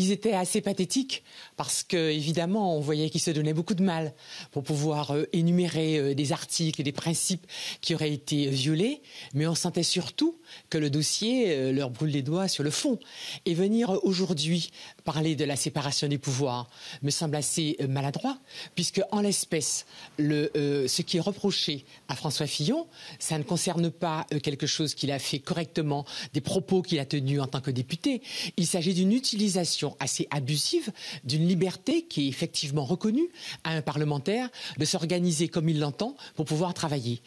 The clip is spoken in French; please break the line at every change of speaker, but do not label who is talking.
ils étaient assez pathétiques parce que évidemment on voyait qu'ils se donnaient beaucoup de mal pour pouvoir euh, énumérer euh, des articles et des principes qui auraient été violés, mais on sentait surtout que le dossier euh, leur brûle les doigts sur le fond. Et venir aujourd'hui parler de la séparation des pouvoirs me semble assez maladroit, puisque en l'espèce, le, ce qui est reproché à François Fillon, ça ne concerne pas quelque chose qu'il a fait correctement, des propos qu'il a tenus en tant que député. Il s'agit d'une utilisation assez abusive d'une liberté qui est effectivement reconnue à un parlementaire de s'organiser comme il l'entend pour pouvoir travailler.